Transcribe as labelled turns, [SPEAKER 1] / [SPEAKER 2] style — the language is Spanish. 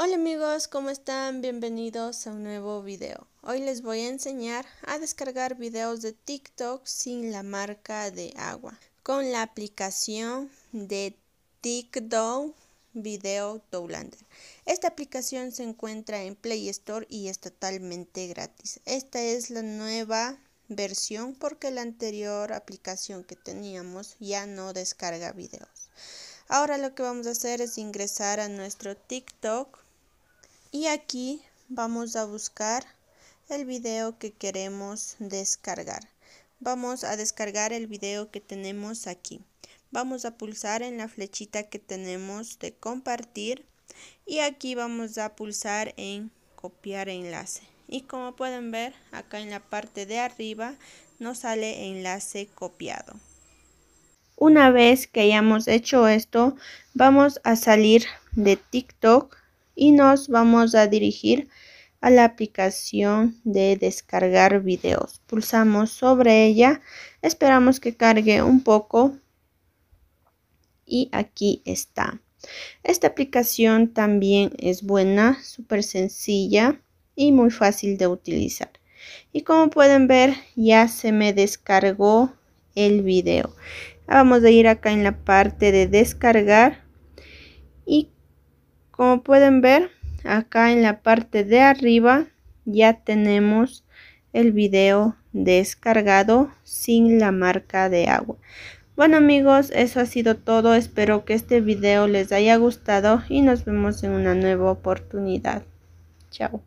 [SPEAKER 1] Hola amigos, ¿cómo están? Bienvenidos a un nuevo video. Hoy les voy a enseñar a descargar videos de TikTok sin la marca de agua con la aplicación de TikTok Video Towlander. Esta aplicación se encuentra en Play Store y es totalmente gratis. Esta es la nueva versión porque la anterior aplicación que teníamos ya no descarga videos. Ahora lo que vamos a hacer es ingresar a nuestro TikTok y aquí vamos a buscar el video que queremos descargar vamos a descargar el video que tenemos aquí vamos a pulsar en la flechita que tenemos de compartir y aquí vamos a pulsar en copiar enlace y como pueden ver acá en la parte de arriba nos sale enlace copiado una vez que hayamos hecho esto vamos a salir de TikTok y nos vamos a dirigir a la aplicación de descargar videos. Pulsamos sobre ella, esperamos que cargue un poco y aquí está. Esta aplicación también es buena, súper sencilla y muy fácil de utilizar. Y como pueden ver, ya se me descargó el video. Vamos a ir acá en la parte de descargar y como pueden ver, acá en la parte de arriba ya tenemos el video descargado sin la marca de agua. Bueno amigos, eso ha sido todo. Espero que este video les haya gustado y nos vemos en una nueva oportunidad. Chao.